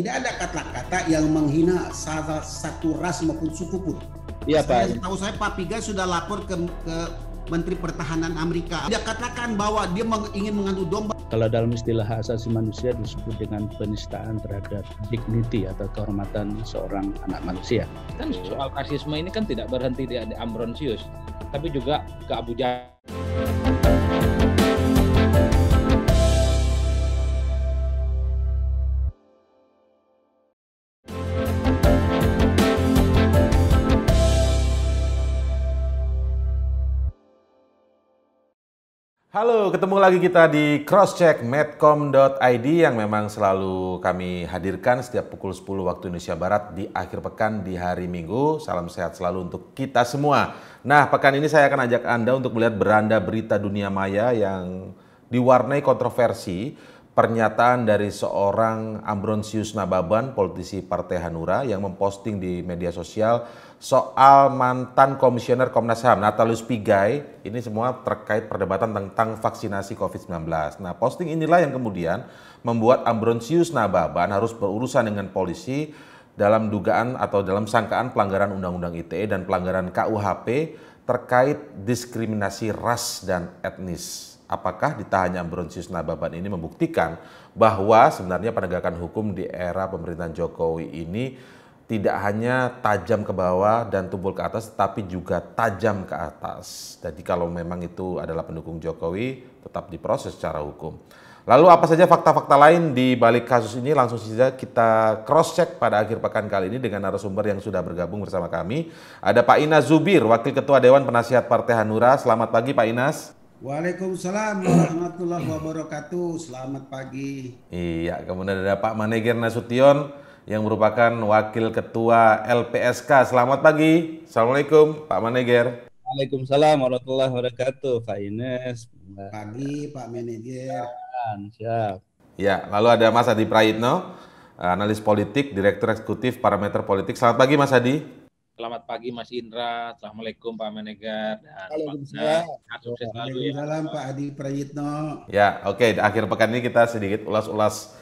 tidak ada kata-kata yang menghina salah satu ras maupun suku pun. Iya Pak. Saya tahu saya Pak Piga sudah lapor ke, ke Menteri Pertahanan Amerika. Dia katakan bahwa dia meng, ingin mengadu domba. Kalau dalam istilah hak asasi manusia disebut dengan penistaan terhadap dignity atau kehormatan seorang anak manusia. Kan soal rasisme ini kan tidak berhenti di, Ambrosius, tapi juga ke Abu Jahal. Halo, ketemu lagi kita di crosscheck medcom.id yang memang selalu kami hadirkan setiap pukul 10 waktu Indonesia Barat di akhir pekan di hari Minggu. Salam sehat selalu untuk kita semua. Nah, pekan ini saya akan ajak Anda untuk melihat beranda berita dunia maya yang diwarnai kontroversi pernyataan dari seorang Ambrosius Nababan, politisi Partai Hanura yang memposting di media sosial soal mantan komisioner Komnas HAM Natalius Pigai ini semua terkait perdebatan tentang vaksinasi COVID-19. Nah, posting inilah yang kemudian membuat Ambronsius Nababan harus berurusan dengan polisi dalam dugaan atau dalam sangkaan pelanggaran Undang-Undang ITE dan pelanggaran KUHP terkait diskriminasi ras dan etnis. Apakah ditahannya Ambronsius Nababan ini membuktikan bahwa sebenarnya penegakan hukum di era pemerintahan Jokowi ini tidak hanya tajam ke bawah dan tumpul ke atas, tapi juga tajam ke atas. Jadi kalau memang itu adalah pendukung Jokowi, tetap diproses secara hukum. Lalu apa saja fakta-fakta lain di balik kasus ini langsung saja kita cross check pada akhir pekan kali ini dengan narasumber yang sudah bergabung bersama kami. Ada Pak Inas Zubir, Wakil Ketua Dewan Penasihat Partai Hanura. Selamat pagi Pak Inas. Waalaikumsalam warahmatullahi wabarakatuh. Selamat pagi. Iya, kemudian ada Pak Maneger Nasution, yang merupakan Wakil Ketua LPSK. Selamat pagi. Assalamualaikum Pak Maneger. Waalaikumsalam warahmatullahi wabarakatuh Pak Ines. Pagi Pak Maneger. Siap. Ya, lalu ada Mas Adi Prayitno, analis politik, Direktur Eksekutif Parameter Politik. Selamat pagi Mas Adi. Selamat pagi Mas Indra. Assalamualaikum Pak Manager. Waalaikumsalam. Sukses Selamat ya. Pak Adi Prayitno. Ya, oke. Okay. Akhir pekan ini kita sedikit ulas-ulas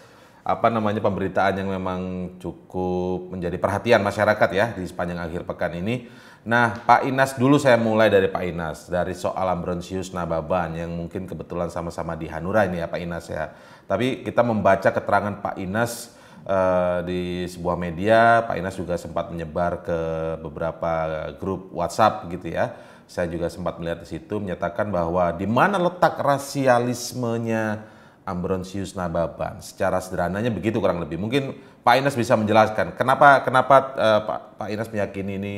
apa namanya pemberitaan yang memang cukup menjadi perhatian masyarakat ya di sepanjang akhir pekan ini. Nah, Pak Inas dulu saya mulai dari Pak Inas dari soal Ambrosius Nababan yang mungkin kebetulan sama-sama di Hanura ini ya Pak Inas ya. Tapi kita membaca keterangan Pak Inas uh, di sebuah media, Pak Inas juga sempat menyebar ke beberapa grup WhatsApp gitu ya. Saya juga sempat melihat di situ menyatakan bahwa di mana letak rasialismenya Ambrosius Nababan. Secara sederhananya begitu kurang lebih. Mungkin Pak Ines bisa menjelaskan kenapa kenapa uh, Pak Pak Ines meyakini ini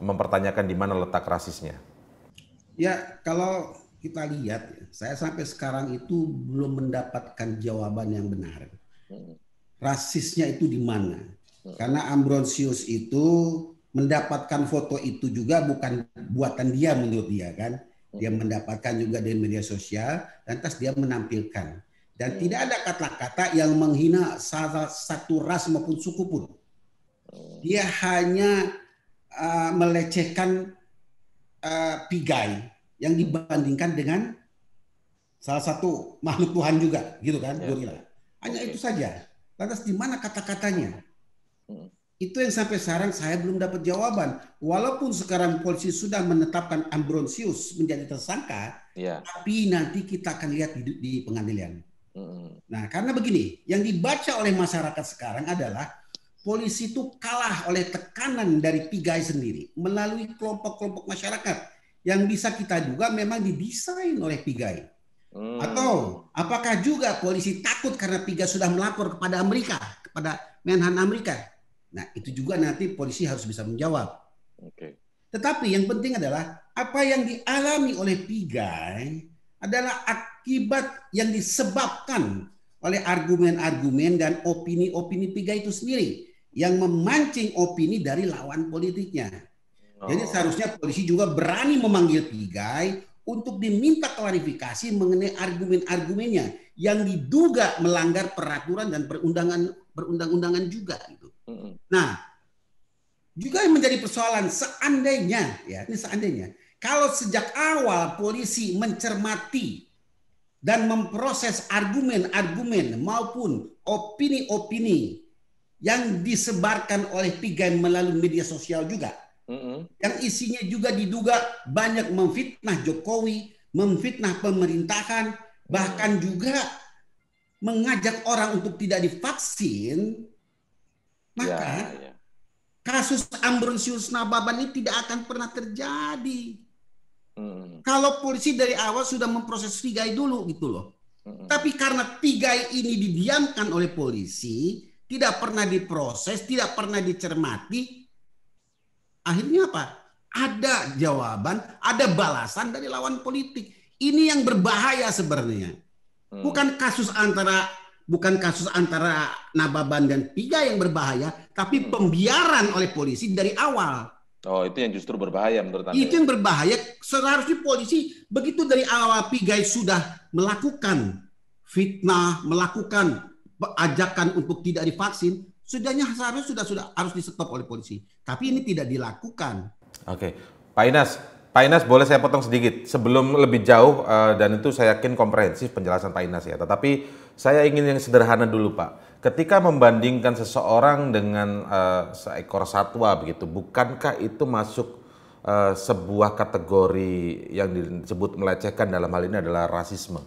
mempertanyakan di mana letak rasisnya. Ya, kalau kita lihat, saya sampai sekarang itu belum mendapatkan jawaban yang benar. Hmm. Rasisnya itu di mana? Hmm. Karena Ambrosius itu mendapatkan foto itu juga bukan buatan dia menurut dia kan. Dia hmm. mendapatkan juga dari media sosial, lantas dia menampilkan dan hmm. tidak ada kata-kata yang menghina salah satu ras maupun suku pun. Hmm. Dia hanya uh, melecehkan uh, pigai yang dibandingkan dengan salah satu makhluk Tuhan juga, gitu kan, ya. gorila. Ya. Hanya itu saja. Lantas di mana kata-katanya? Hmm. Itu yang sampai sekarang saya belum dapat jawaban. Walaupun sekarang polisi sudah menetapkan Ambrosius menjadi tersangka, ya. tapi nanti kita akan lihat di, di pengadilan. Nah, karena begini, yang dibaca oleh masyarakat sekarang adalah polisi itu kalah oleh tekanan dari pigai sendiri melalui kelompok-kelompok masyarakat yang bisa kita juga memang didesain oleh pigai. Hmm. Atau apakah juga polisi takut karena pigai sudah melapor kepada Amerika, kepada Menhan Amerika? Nah, itu juga nanti polisi harus bisa menjawab. Oke. Okay. Tetapi yang penting adalah apa yang dialami oleh pigai adalah akibat yang disebabkan oleh argumen-argumen dan opini-opini tiga itu sendiri yang memancing opini dari lawan politiknya. Oh. Jadi seharusnya polisi juga berani memanggil pigai untuk diminta klarifikasi mengenai argumen-argumennya yang diduga melanggar peraturan dan perundangan perundang-undangan juga gitu. Mm -hmm. Nah, juga yang menjadi persoalan seandainya ya ini seandainya kalau sejak awal polisi mencermati dan memproses argumen-argumen maupun opini-opini yang disebarkan oleh Pigan melalui media sosial juga, mm -hmm. yang isinya juga diduga banyak memfitnah Jokowi, memfitnah pemerintahan, bahkan juga mengajak orang untuk tidak divaksin, maka yeah, yeah. kasus Ambrosius Nababan ini tidak akan pernah terjadi. Kalau polisi dari awal sudah memproses Vigai dulu gitu loh. Hmm. Tapi karena Vigai ini didiamkan oleh polisi, tidak pernah diproses, tidak pernah dicermati, akhirnya apa? Ada jawaban, ada balasan dari lawan politik. Ini yang berbahaya sebenarnya. Hmm. Bukan kasus antara bukan kasus antara Nababan dan Piga yang berbahaya, tapi mm. pembiaran oleh polisi dari awal. Oh, itu yang justru berbahaya menurut Anda. Itu ya? yang berbahaya. Seharusnya polisi begitu dari awal Pigai sudah melakukan fitnah, melakukan ajakan untuk tidak divaksin, sudahnya seharusnya sudah sudah harus disetop oleh polisi. Tapi ini tidak dilakukan. Oke, Pak Inas, Pak Inas boleh saya potong sedikit sebelum lebih jauh eh, dan itu saya yakin komprehensif penjelasan Pak Inas ya. Tetapi saya ingin yang sederhana dulu Pak ketika membandingkan seseorang dengan uh, seekor satwa begitu, bukankah itu masuk uh, sebuah kategori yang disebut melecehkan dalam hal ini adalah rasisme?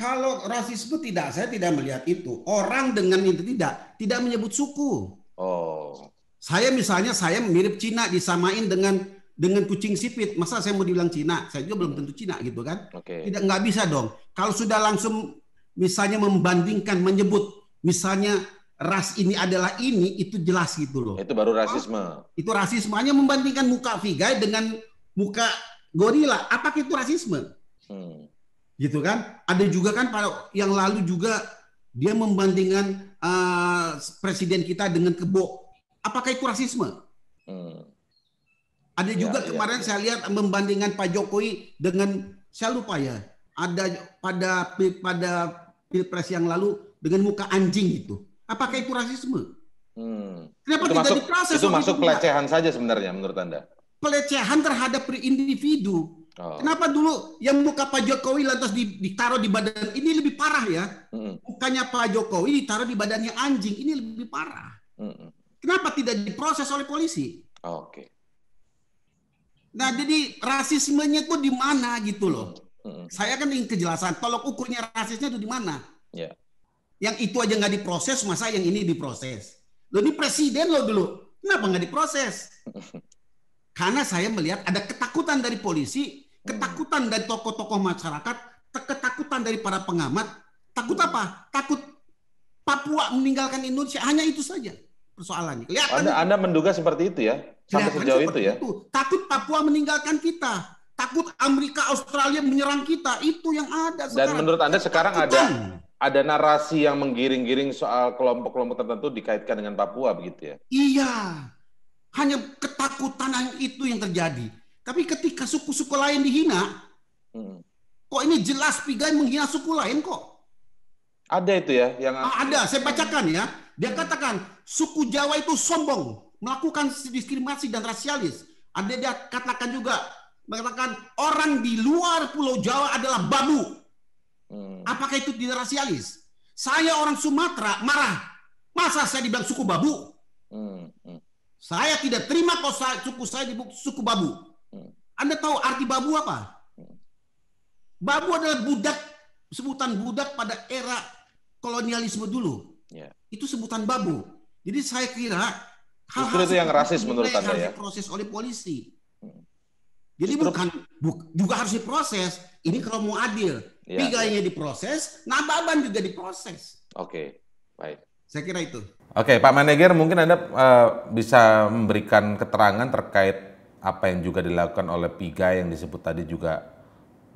Kalau rasisme tidak, saya tidak melihat itu. Orang dengan itu tidak, tidak menyebut suku. Oh. Saya misalnya saya mirip Cina disamain dengan dengan kucing sipit, masa saya mau dibilang Cina? Saya juga belum tentu Cina gitu kan? Okay. Tidak nggak bisa dong. Kalau sudah langsung misalnya membandingkan menyebut misalnya ras ini adalah ini itu jelas gitu loh. Itu baru rasisme. Oh, itu rasisme hanya membandingkan muka Vega dengan muka gorila. Apakah itu rasisme? Hmm. Gitu kan? Ada juga kan pada yang lalu juga dia membandingkan uh, presiden kita dengan kebo. Apakah itu rasisme? Hmm. Ada juga ya, ya, kemarin ya. saya lihat membandingkan Pak Jokowi dengan saya lupa ya. Ada pada pada pilpres yang lalu dengan muka anjing itu. Apakah itu rasisme? Hmm. Kenapa itu tidak masuk, diproses? Itu masuk itu pelecehan tidak? saja sebenarnya menurut Anda? Pelecehan terhadap individu. Oh. Kenapa dulu yang muka Pak Jokowi lantas ditaruh di badan ini lebih parah ya? Hmm. Mukanya Pak Jokowi ditaruh di badannya anjing ini lebih parah. Hmm. Kenapa tidak diproses oleh polisi? Oh, Oke. Okay. Nah jadi rasismenya itu di mana gitu loh? Hmm. Saya kan ingin kejelasan. Tolok ukurnya rasisnya itu di mana? Yeah. Yang itu aja nggak diproses, masa yang ini diproses? Lo ini presiden lo dulu, kenapa nggak diproses? Karena saya melihat ada ketakutan dari polisi, ketakutan dari tokoh-tokoh masyarakat, ketakutan dari para pengamat. Takut hmm. apa? Takut Papua meninggalkan Indonesia. Hanya itu saja persoalannya. Kelihatan. Anda, anda menduga seperti itu ya? Sampai sejauh itu ya? Itu. Takut Papua meninggalkan kita takut Amerika Australia menyerang kita itu yang ada sekarang. dan menurut anda sekarang ada ada narasi yang menggiring-giring soal kelompok-kelompok tertentu dikaitkan dengan Papua begitu ya? Iya. Hanya ketakutan yang itu yang terjadi. Tapi ketika suku-suku lain dihina, hmm. kok ini jelas Pigai menghina suku lain kok? Ada itu ya? yang ah, Ada, saya bacakan ya. Dia katakan, suku Jawa itu sombong, melakukan diskriminasi dan rasialis. Ada dia katakan juga, mengatakan orang di luar pulau Jawa adalah babu Hmm. Apakah itu tidak rasialis? Saya orang Sumatera marah. Masa saya dibilang suku babu? Hmm. Hmm. Saya tidak terima kalau suku saya disebut suku babu. Hmm. Anda tahu arti babu apa? Hmm. Babu adalah budak sebutan budak pada era kolonialisme dulu. Yeah. Itu sebutan babu. Jadi saya kira hal-hal itu yang rasis menurut Anda harus ya. Proses oleh polisi. Hmm. Jadi bukan bu, juga harus diproses. Ini kalau mau adil, Ya. ya. diproses, Nababan juga diproses. Oke, okay. baik. Saya kira itu. Oke, okay, Pak Maneger, mungkin Anda uh, bisa memberikan keterangan terkait apa yang juga dilakukan oleh Piga yang disebut tadi juga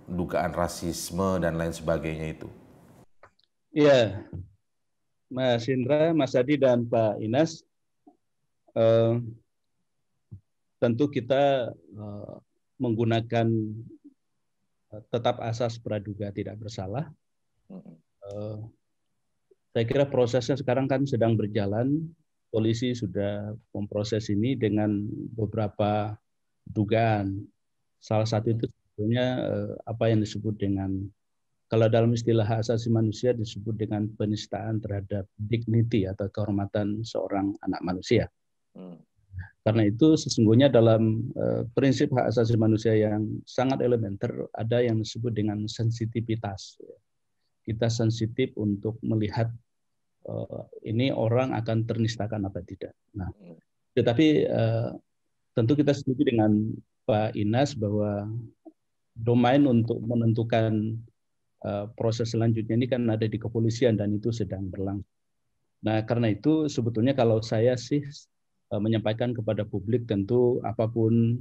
dugaan rasisme dan lain sebagainya itu. Iya, Mas Indra, Mas Adi, dan Pak Inas, uh, eh, tentu kita uh, menggunakan tetap asas praduga tidak bersalah. Eh, saya kira prosesnya sekarang kan sedang berjalan. Polisi sudah memproses ini dengan beberapa dugaan. Salah satu itu sebetulnya eh, apa yang disebut dengan kalau dalam istilah asasi manusia disebut dengan penistaan terhadap dignity atau kehormatan seorang anak manusia. Mm. Karena itu sesungguhnya dalam eh, prinsip hak asasi manusia yang sangat elementer ada yang disebut dengan sensitivitas. Kita sensitif untuk melihat eh, ini orang akan ternistakan apa tidak. Nah, tetapi eh, tentu kita setuju dengan Pak Inas bahwa domain untuk menentukan proses selanjutnya ini kan ada di kepolisian dan itu sedang berlangsung. Nah, karena itu sebetulnya kalau saya sih Eh, menyampaikan kepada publik tentu apapun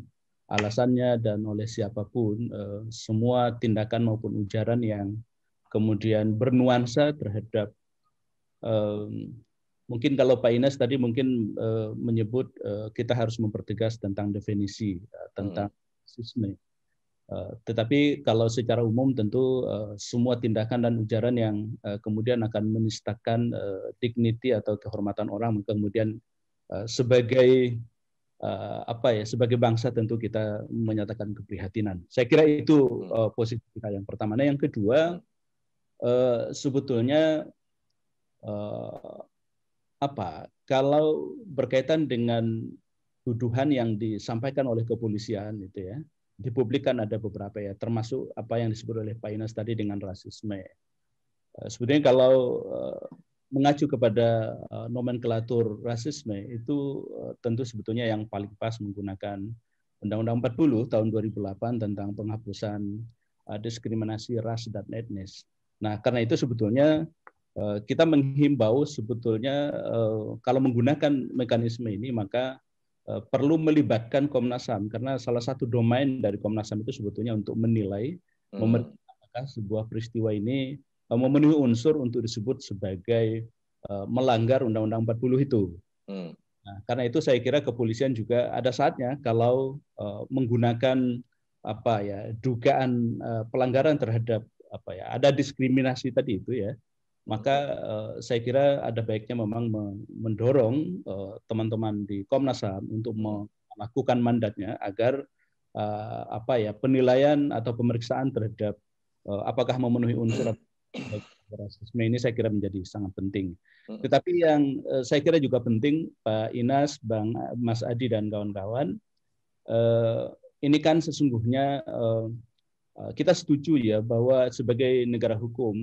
alasannya dan oleh siapapun eh, semua tindakan maupun ujaran yang kemudian bernuansa terhadap mungkin kalau Pak Ines tadi mungkin eh, menyebut kita harus mempertegas tentang definisi hmm. tentang sisme Tetapi kalau secara umum tentu semua tindakan dan ujaran yang kemudian akan menistakan dignity atau kehormatan orang kemudian Eh, sebagai eh, apa ya sebagai bangsa tentu kita menyatakan keprihatinan. Saya kira itu uh, posisi kita yang pertama. Nah yang kedua uh, sebetulnya uh, apa kalau berkaitan dengan tuduhan yang disampaikan oleh kepolisian itu ya dipublikkan ada beberapa ya termasuk apa yang disebut oleh Pak Inas tadi dengan rasisme. Uh, sebetulnya kalau mengacu kepada eh, nomenklatur rasisme itu eh, tentu sebetulnya yang paling pas menggunakan Undang-Undang 40 tahun 2008 tentang penghapusan eh, diskriminasi ras dan etnis. Nah, karena itu sebetulnya kita menghimbau sebetulnya kalau menggunakan mekanisme ini maka perlu melibatkan Komnas HAM karena salah satu domain dari Komnas HAM itu sebetulnya untuk menilai hmm. apakah sebuah peristiwa ini Eh, memenuhi unsur untuk disebut sebagai eh, melanggar Undang-Undang 40 itu. Hmm. Nah, karena itu saya kira kepolisian juga ada saatnya kalau eh, menggunakan apa ya dugaan pelanggaran terhadap apa ya ada diskriminasi tadi itu ya maka saya kira ada baiknya memang mendorong teman-teman di Komnas HAM untuk melakukan mandatnya agar apa ya penilaian atau pemeriksaan terhadap apakah memenuhi unsur rasisme ini saya kira menjadi sangat penting. Tetapi yang eh, saya kira juga penting Pak Inas, Bang eh, Mas Adi dan kawan-kawan, eh, ini kan sesungguhnya kita setuju ya bahwa sebagai negara hukum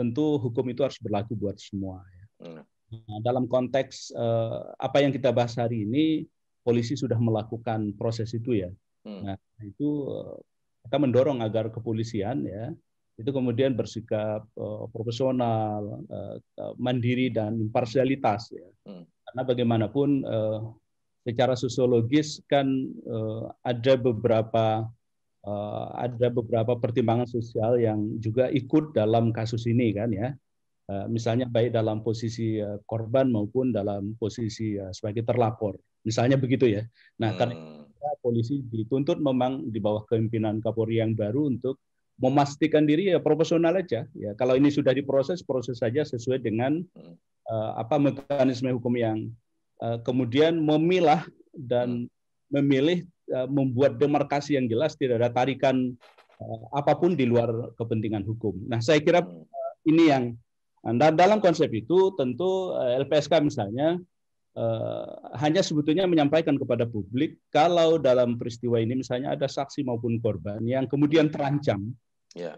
tentu hukum itu harus berlaku buat semua. Ya. Mm. Nah, dalam konteks apa yang kita bahas hari ini, polisi sudah melakukan proses itu ya. Mm. Nah itu kita mendorong agar kepolisian ya itu kemudian bersikap uh, profesional, uh, mandiri dan imparsialitas ya. Hmm. Karena bagaimanapun uh, secara sosiologis kan uh, ada beberapa uh, ada beberapa pertimbangan sosial yang juga ikut dalam kasus ini kan ya. Uh, misalnya baik dalam posisi uh, korban maupun dalam posisi uh, sebagai terlapor. Misalnya begitu ya. Nah, karena hmm. polisi dituntut memang di bawah kepemimpinan Kapolri yang baru untuk memastikan diri ya profesional aja ya kalau ini sudah diproses proses saja sesuai dengan uh, apa mekanisme hukum yang uh, kemudian memilah dan hmm. memilih uh, membuat demarkasi yang jelas tidak ada tarikan uh, apapun di luar kepentingan hukum nah saya kira uh, ini yang nah, dan dalam konsep itu tentu LPSK misalnya uh, hanya sebetulnya menyampaikan kepada publik kalau dalam peristiwa ini misalnya ada saksi maupun korban yang kemudian terancam ya.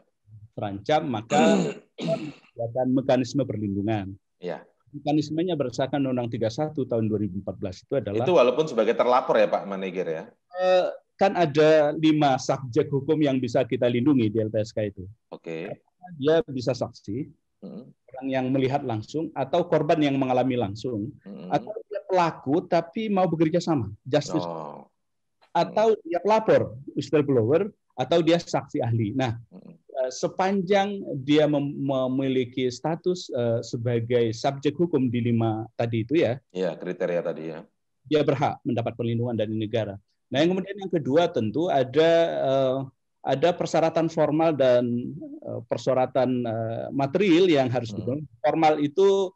terancam maka akan mekanisme perlindungan. ya. Mekanismenya berdasarkan Undang-Undang 31 tahun 2014 itu adalah itu walaupun sebagai terlapor ya Pak Maneger ya. Eh, kan ada lima subjek hukum yang bisa kita lindungi di LPSK itu. Oke. Okay. Dia bisa saksi, hmm. orang yang melihat langsung atau korban yang mengalami langsung hmm. atau dia pelaku tapi mau bekerja sama, justice. Oh. Atau dia pelapor, whistleblower, atau dia saksi ahli. Nah, hmm. eh, sepanjang dia memiliki status eh, sebagai subjek hukum di lima tadi itu ya. Iya, kriteria tadi ya. Dia berhak mendapat perlindungan dari negara. Nah, yang kemudian yang kedua tentu ada eh, ada persyaratan formal dan persyaratan material yang harus hmm. dipenuhi. Formal itu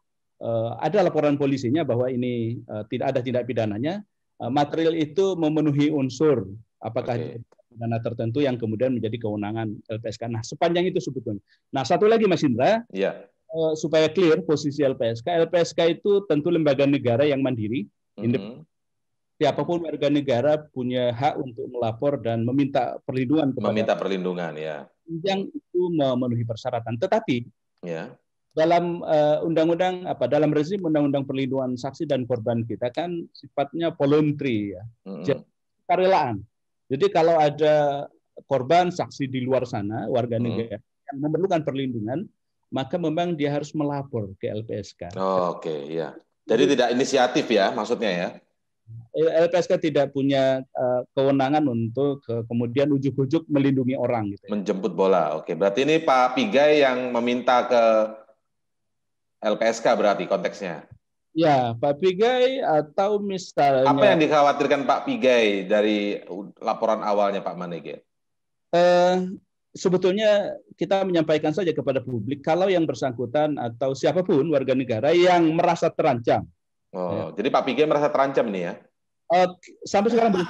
ada laporan polisinya bahwa ini tidak ada tindak pidananya. Material itu memenuhi unsur apakah okay dana tertentu yang kemudian menjadi kewenangan LPSK. Nah, sepanjang itu sebetulnya. Nah, satu lagi Mas Indra, ya. Uh, supaya clear posisi LPSK. LPSK itu tentu lembaga negara yang mandiri, mm -hmm. Siapapun warga negara punya hak untuk melapor dan meminta perlindungan kepada meminta perlindungan ya. Yang itu memenuhi persyaratan. Tetapi ya dalam eh, undang-undang apa dalam rezim undang-undang perlindungan saksi dan korban kita kan sifatnya voluntary ya mm -hmm. karelaan. Jadi kalau ada korban saksi di luar sana, warga hmm. negara yang memerlukan perlindungan, maka memang dia harus melapor ke LPSK. Oh, Oke, okay, ya. Jadi tidak inisiatif ya maksudnya ya. Eh, LPSK tidak punya eh, kewenangan untuk eh, kemudian ujuk-ujuk melindungi orang gitu. Ya. Menjemput bola. Oke, berarti ini Pak Pigai yang meminta ke LPSK berarti konteksnya. Ya, Pak Pigai atau misalnya... Apa yang dikhawatirkan Pak Pigai dari laporan awalnya Pak Manege? Eh, sebetulnya kita menyampaikan saja kepada publik kalau yang bersangkutan atau siapapun warga negara yang merasa terancam. Oh, ya. jadi Pak Pigai merasa terancam ini ya? Eh, sampai sekarang belum.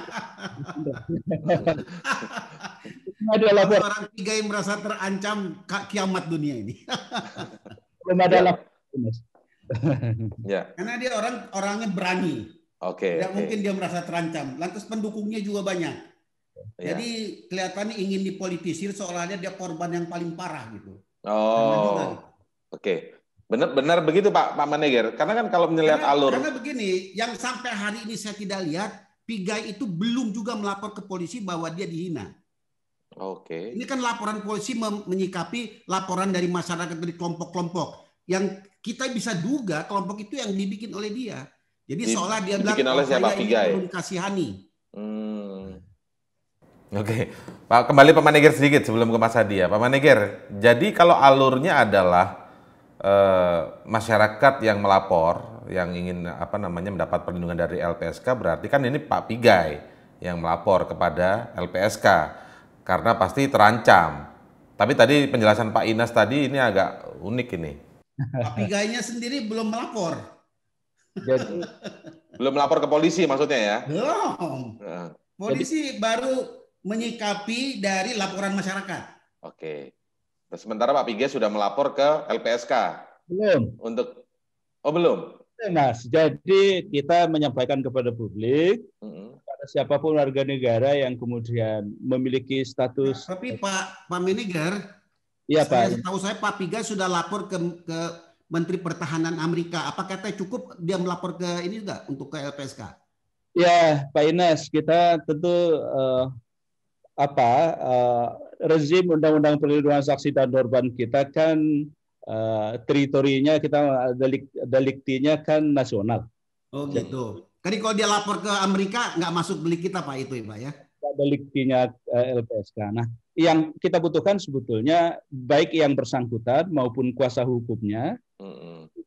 ada laporan. Orang Pigai merasa terancam kiamat dunia ini. belum ada ya. laporan. ya. Karena dia orang orangnya berani. Oke. Okay, Tidak okay. mungkin dia merasa terancam. Lantas pendukungnya juga banyak. Ya. Jadi kelihatannya ingin dipolitisir seolah-olah dia korban yang paling parah gitu. Oh. Gitu. Oke. Okay. Benar-benar begitu Pak Pak Maneger. Karena kan kalau melihat alur. Karena begini, yang sampai hari ini saya tidak lihat Pigai itu belum juga melapor ke polisi bahwa dia dihina. Oke. Okay. Ini kan laporan polisi menyikapi laporan dari masyarakat dari kelompok-kelompok yang kita bisa duga kelompok itu yang dibikin oleh dia. Jadi Di, seolah dia bilang oleh oh, siapa Viga ya. Kasihani. Hmm. Oke, Pak kembali Pak Maneger sedikit sebelum ke Mas Hadi ya. Pak Maneger, jadi kalau alurnya adalah eh, masyarakat yang melapor, yang ingin apa namanya mendapat perlindungan dari LPSK, berarti kan ini Pak Pigai yang melapor kepada LPSK karena pasti terancam. Tapi tadi penjelasan Pak Inas tadi ini agak unik ini. Tapi gayanya sendiri belum melapor. Jadi belum melapor ke polisi maksudnya ya? Belum. Nah. Polisi Jadi, baru menyikapi dari laporan masyarakat. Oke. Sementara Pak Pige sudah melapor ke LPSK. Belum. Untuk Oh, belum. Nah, jadi kita menyampaikan kepada publik mm-hmm. siapapun warga negara yang kemudian memiliki status. Nah, tapi Pak Pak Menegar, Iya Pak. Tahu saya Pak Piga sudah lapor ke, ke Menteri Pertahanan Amerika. Apa kata cukup dia melapor ke ini juga untuk ke LPSK? Ya Pak Ines, kita tentu uh, apa uh, rezim Undang-Undang Perlindungan Saksi dan Korban kita kan uh, teritorinya kita delik deliktinya kan nasional. Oh gitu. Jadi kalau dia lapor ke Amerika nggak masuk beli kita pak itu ya pak ya? Deliktinya LPSK. Nah yang kita butuhkan sebetulnya baik yang bersangkutan maupun kuasa hukumnya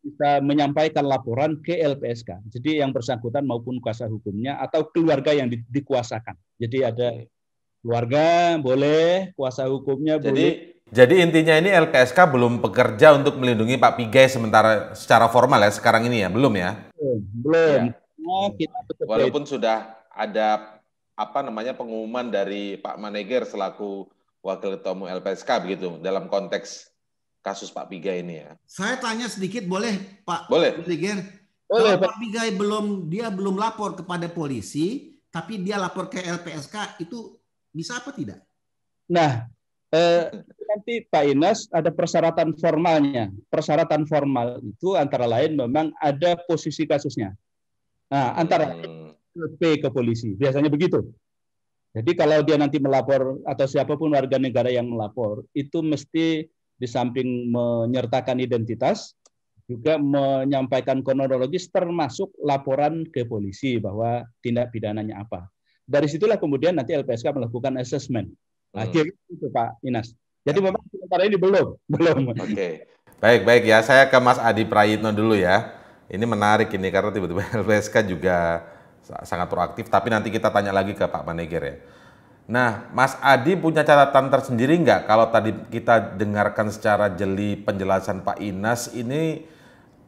bisa menyampaikan laporan ke LPSK. Jadi yang bersangkutan maupun kuasa hukumnya atau keluarga yang di, dikuasakan. Jadi ada keluarga boleh, kuasa hukumnya jadi, boleh. Jadi intinya ini LPSK belum bekerja untuk melindungi Pak Pigai sementara secara formal ya sekarang ini ya belum ya? Belum. Ya. Nah, kita Walaupun sudah ada apa namanya pengumuman dari Pak Maneger selaku Wakil Ketua Umum LPSK begitu dalam konteks kasus Pak Piga ini ya. Saya tanya sedikit boleh Pak boleh. Maneger? Boleh, Kalau Pak Piga belum dia belum lapor kepada polisi, tapi dia lapor ke LPSK itu bisa apa tidak? Nah, eh, nanti Pak Inas ada persyaratan formalnya. Persyaratan formal itu antara lain memang ada posisi kasusnya. Nah, antara hmm P ke polisi. Biasanya begitu. Jadi kalau dia nanti melapor atau siapapun warga negara yang melapor, itu mesti di samping menyertakan identitas, juga menyampaikan kronologis termasuk laporan ke polisi bahwa tindak pidananya apa. Dari situlah kemudian nanti LPSK melakukan assessment. Lagi hmm. itu Pak Inas. Jadi ya. memang sementara ini belum, belum. Oke. Okay. Baik, baik ya. Saya ke Mas Adi Prayitno dulu ya. Ini menarik ini karena tiba-tiba LPSK juga sangat proaktif. Tapi nanti kita tanya lagi ke Pak Maneger ya. Nah, Mas Adi punya catatan tersendiri nggak kalau tadi kita dengarkan secara jeli penjelasan Pak Inas ini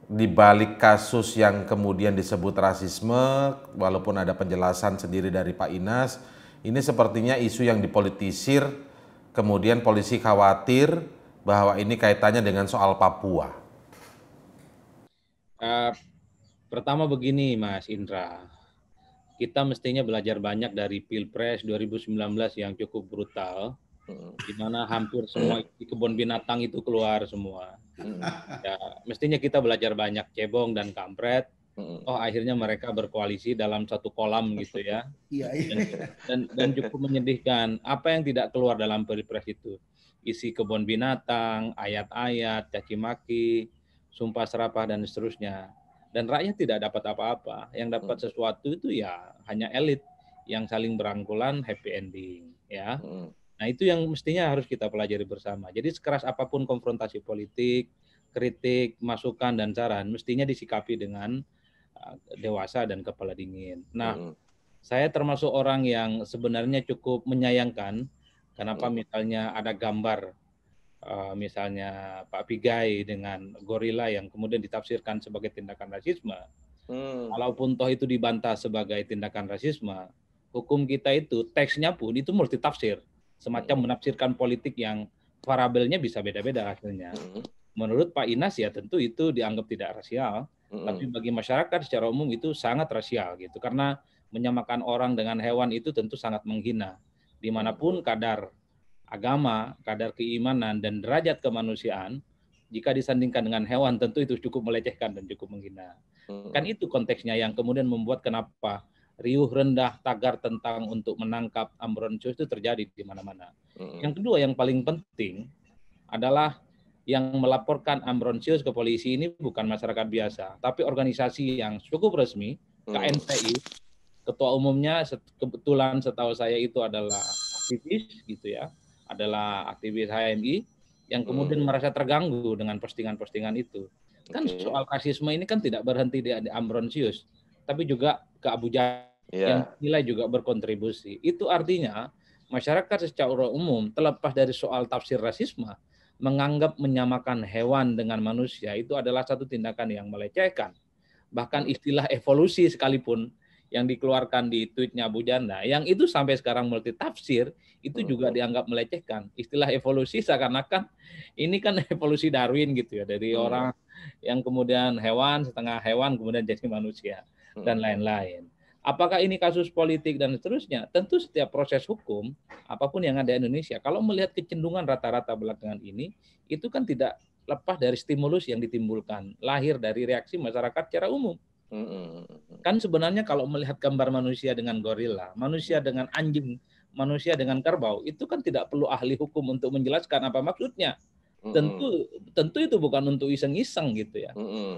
di balik kasus yang kemudian disebut rasisme, walaupun ada penjelasan sendiri dari Pak Inas, ini sepertinya isu yang dipolitisir, kemudian polisi khawatir bahwa ini kaitannya dengan soal Papua. Uh, pertama begini, Mas Indra, kita mestinya belajar banyak dari Pilpres 2019 yang cukup brutal hmm. di mana hampir semua hmm. kebun binatang itu keluar semua. Hmm. Ya, mestinya kita belajar banyak cebong dan kampret. Oh, akhirnya mereka berkoalisi dalam satu kolam gitu ya. Iya. iya. Dan, dan cukup menyedihkan. Apa yang tidak keluar dalam pilpres itu? Isi kebun binatang, ayat-ayat, caci maki, sumpah serapah dan seterusnya dan rakyat tidak dapat apa-apa. Yang dapat hmm. sesuatu itu ya hanya elit yang saling berangkulan happy ending, ya. Hmm. Nah, itu yang mestinya harus kita pelajari bersama. Jadi sekeras apapun konfrontasi politik, kritik, masukan dan saran mestinya disikapi dengan eh, dewasa dan kepala dingin. Nah, hmm. saya termasuk orang yang sebenarnya cukup menyayangkan kenapa misalnya ada gambar Eh, misalnya Pak Pigai dengan gorila yang kemudian ditafsirkan sebagai tindakan rasisme, hmm. walaupun toh itu dibantah sebagai tindakan rasisme, hukum kita itu teksnya pun itu multi tafsir, semacam hmm. menafsirkan politik yang variabelnya bisa beda-beda hasilnya. Hmm. Menurut Pak Inas ya tentu itu dianggap tidak rasial, hmm. tapi bagi masyarakat secara umum itu sangat rasial gitu karena menyamakan orang dengan hewan itu tentu sangat menghina. Dimanapun hmm. kadar agama, kadar keimanan, dan derajat kemanusiaan, jika disandingkan dengan hewan, tentu itu cukup melecehkan dan cukup menghina. Hmm. Kan itu konteksnya yang kemudian membuat kenapa riuh rendah tagar tentang untuk menangkap Ambronco itu terjadi di mana-mana. Hmm. Yang kedua, yang paling penting adalah yang melaporkan Ambronsius ke polisi ini bukan masyarakat biasa, tapi organisasi yang cukup resmi, hmm. KNPI. Ketua umumnya kebetulan setahu saya itu adalah aktivis gitu ya adalah aktivis HMI yang hmm. kemudian hmm. merasa terganggu dengan postingan-postingan itu. Kan okay. soal rasisme ini kan tidak berhenti di, Ambrosius, tapi juga ke Abu Jahal iya. yeah. yang nilai juga berkontribusi. Itu artinya masyarakat secara umum terlepas dari soal tafsir rasisme menganggap menyamakan hewan dengan manusia itu adalah satu tindakan yang melecehkan. Bahkan hmm. istilah evolusi sekalipun yang dikeluarkan di tweetnya Bu Janda, yang itu sampai sekarang multi tafsir itu juga dianggap melecehkan. Istilah evolusi seakan-akan ini kan evolusi Darwin gitu ya, dari hmm. orang yang kemudian hewan, setengah hewan, kemudian jadi manusia, hmm. dan lain-lain. Apakah ini kasus politik dan seterusnya? Tentu setiap proses hukum, apapun yang ada di Indonesia, kalau melihat kecenderungan rata-rata belakangan ini, itu kan tidak lepas dari stimulus yang ditimbulkan, lahir dari reaksi masyarakat secara umum. Kan sebenarnya kalau melihat gambar manusia dengan gorila, manusia dengan anjing, manusia dengan kerbau, itu kan tidak perlu ahli hukum untuk menjelaskan apa maksudnya. Tentu tentu itu bukan untuk iseng-iseng gitu ya.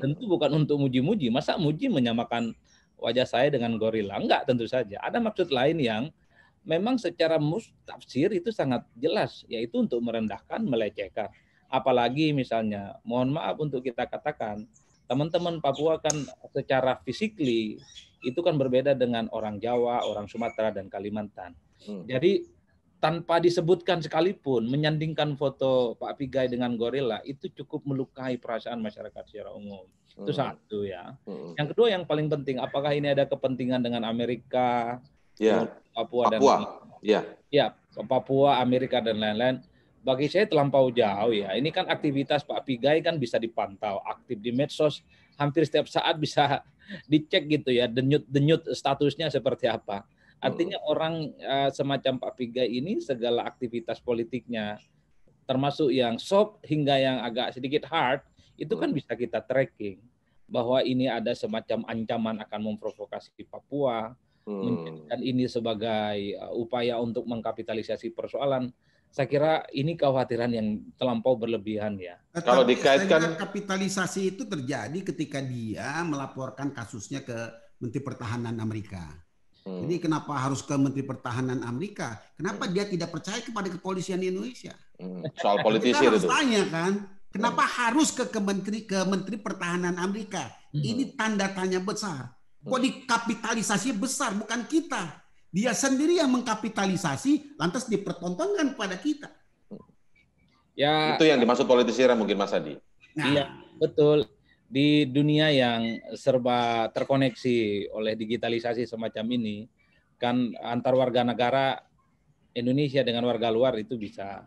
Tentu bukan untuk muji-muji. Masa muji menyamakan wajah saya dengan gorila? Enggak, tentu saja. Ada maksud lain yang memang secara mustafsir itu sangat jelas, yaitu untuk merendahkan, melecehkan. Apalagi misalnya, mohon maaf untuk kita katakan, teman-teman Papua kan secara fisikly itu kan berbeda dengan orang Jawa, orang Sumatera dan Kalimantan. Hmm. Jadi tanpa disebutkan sekalipun menyandingkan foto Pak Pigai dengan gorila itu cukup melukai perasaan masyarakat secara umum. Hmm. Itu satu ya. Hmm. Yang kedua yang paling penting apakah ini ada kepentingan dengan Amerika, yeah. Papua, Papua dan Papua. Yeah. Ya, Papua, Amerika dan lain-lain bagi saya terlampau jauh ya. Ini kan aktivitas Pak Pigai kan bisa dipantau, aktif di medsos, hampir setiap saat bisa dicek gitu ya, denyut-denyut statusnya seperti apa. Artinya hmm. orang uh, semacam Pak Pigai ini segala aktivitas politiknya, termasuk yang soft hingga yang agak sedikit hard, itu kan bisa kita tracking bahwa ini ada semacam ancaman akan memprovokasi Papua, hmm. ini sebagai eh, upaya untuk mengkapitalisasi persoalan saya kira ini kekhawatiran yang terlampau berlebihan ya. Nah, Kalau dikaitkan kapitalisasi itu terjadi ketika dia melaporkan kasusnya ke Menteri Pertahanan Amerika. Hmm. Jadi kenapa harus ke Menteri Pertahanan Amerika? Kenapa hmm. dia tidak percaya kepada kepolisian Indonesia? Hmm. Kan Soal politisi itu. harus Tanya kan, kenapa hmm. harus ke ke Menteri ke Menteri Pertahanan Amerika? Hmm. Ini tanda tanya besar. Kok hmm. dikapitalisasi besar bukan kita? Dia sendiri yang mengkapitalisasi lantas dipertontonkan pada kita. Ya, itu yang dimaksud politisi mungkin Mas Adi. Nah, iya, betul. Di dunia yang serba terkoneksi oleh digitalisasi semacam ini, kan antar warga negara Indonesia dengan warga luar itu bisa